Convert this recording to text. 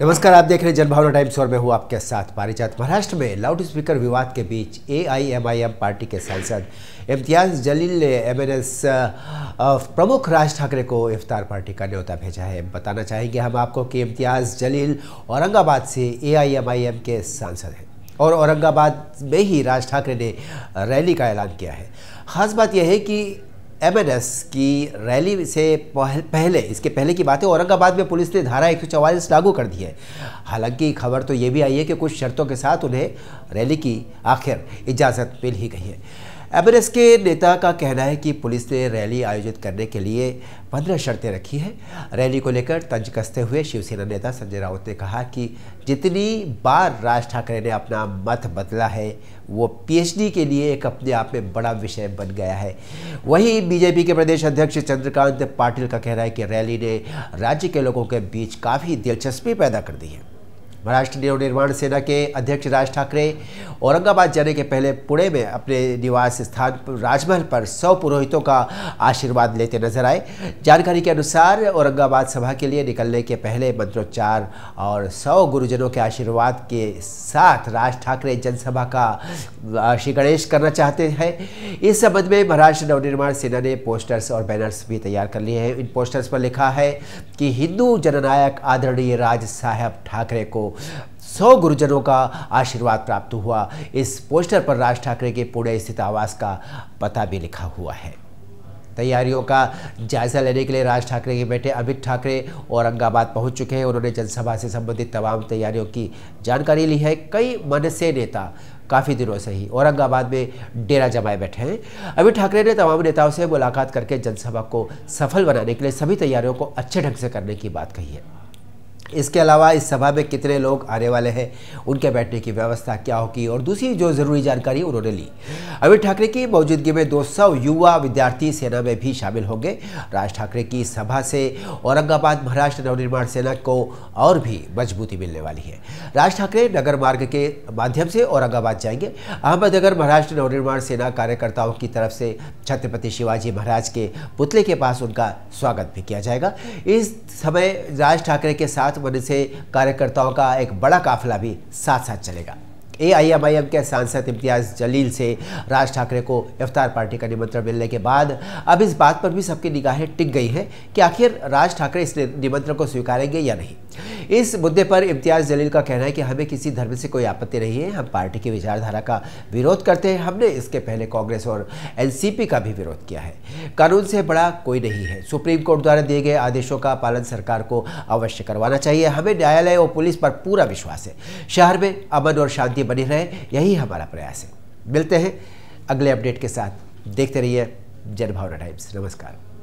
नमस्कार आप देख रहे हैं जनभावना टाइम्स और मैं हूं आपके साथ पारिजात महाराष्ट्र में लाउड स्पीकर विवाद के बीच एआईएमआईएम पार्टी के सांसद इम्तियाज जलील ने एमएनएस प्रमुख राज ठाकरे को इफ्तार पार्टी का न्योता भेजा है बताना चाहेंगे हम आपको कि इम्तियाज जलील औरंगाबाद से एआईएमआईएम के सांसद हैं और औरंगाबाद में ही राज ठाकरे ने रैली का ऐलान किया है खास बात यह है कि एबेडस की रैली से पहले इसके पहले की बात है औरंगाबाद में पुलिस ने धारा एक लागू कर दी है हालांकि खबर तो ये भी आई है कि कुछ शर्तों के साथ उन्हें रैली की आखिर इजाज़त मिल ही गई है एमएनएस के नेता का कहना है कि पुलिस ने रैली आयोजित करने के लिए पंद्रह शर्तें रखी है रैली को लेकर तंज कसते हुए शिवसेना नेता संजय राउत ने कहा कि जितनी बार राज ठाकरे ने अपना मत बदला है वो पीएचडी के लिए एक अपने आप में बड़ा विषय बन गया है वहीं बीजेपी के प्रदेश अध्यक्ष चंद्रकांत पाटिल का कहना है कि रैली ने राज्य के लोगों के बीच काफ़ी दिलचस्पी पैदा कर दी है महाराष्ट्र नवनिर्माण सेना के अध्यक्ष राज ठाकरे औरंगाबाद जाने के पहले पुणे में अपने निवास स्थान राजमहल पर सौ पुरोहितों का आशीर्वाद लेते नजर आए जानकारी के अनुसार औरंगाबाद सभा के लिए निकलने के पहले मंत्रोच्चार और सौ गुरुजनों के आशीर्वाद के साथ राज ठाकरे जनसभा का श्री गणेश करना चाहते हैं इस संबंध में महाराष्ट्र नवनिर्माण सेना ने पोस्टर्स और बैनर्स भी तैयार कर लिए हैं इन पोस्टर्स पर लिखा है कि हिंदू जननायक आदरणीय राज साहब ठाकरे को सौ गुरुजनों का आशीर्वाद प्राप्त हुआ इस पोस्टर पर राज ठाकरे के पुणे स्थित आवास का पता भी लिखा हुआ है तैयारियों का जायजा लेने के लिए राज ठाकरे के बेटे अमित ठाकरे औरंगाबाद पहुंच चुके हैं उन्होंने जनसभा से संबंधित तमाम तैयारियों की जानकारी ली है कई मनसे नेता काफ़ी दिनों से ही औरंगाबाद में डेरा जमाए बैठे हैं अमित ठाकरे ने तमाम नेताओं से मुलाकात करके जनसभा को सफल बनाने के लिए सभी तैयारियों को अच्छे ढंग से करने की बात कही है इसके अलावा इस सभा में कितने लोग आने वाले हैं उनके बैठने की व्यवस्था क्या होगी और दूसरी जो जरूरी जानकारी उन्होंने ली अमित ठाकरे की मौजूदगी में 200 युवा विद्यार्थी सेना में भी शामिल होंगे राज ठाकरे की सभा से औरंगाबाद महाराष्ट्र नवनिर्माण सेना को और भी मजबूती मिलने वाली है राज ठाकरे नगर मार्ग के माध्यम से औरंगाबाद जाएंगे अहमदनगर महाराष्ट्र नवनिर्माण सेना कार्यकर्ताओं की तरफ से छत्रपति शिवाजी महाराज के पुतले के पास उनका स्वागत भी किया जाएगा इस समय राज ठाकरे के साथ सात वजह से कार्यकर्ताओं का एक बड़ा काफिला भी साथ साथ चलेगा ए आई एम आई एम के सांसद इम्तियाज़ जलील से राज ठाकरे को इफ्तार पार्टी का निमंत्रण मिलने के बाद अब इस बात पर भी सबकी निगाहें टिक गई हैं कि आखिर राज ठाकरे इस निमंत्रण को स्वीकारेंगे या नहीं इस मुद्दे पर इम्तियाज़ जलील का कहना है कि हमें किसी धर्म से कोई आपत्ति नहीं है हम पार्टी की विचारधारा का विरोध करते हैं हमने इसके पहले कांग्रेस और एनसीपी का भी विरोध किया है कानून से बड़ा कोई नहीं है सुप्रीम कोर्ट द्वारा दिए गए आदेशों का पालन सरकार को अवश्य करवाना चाहिए हमें न्यायालय और पुलिस पर पूरा विश्वास है शहर में अमन और शांति बनी रहे यही हमारा प्रयास है मिलते हैं अगले अपडेट के साथ देखते रहिए जनभावना टाइम्स नमस्कार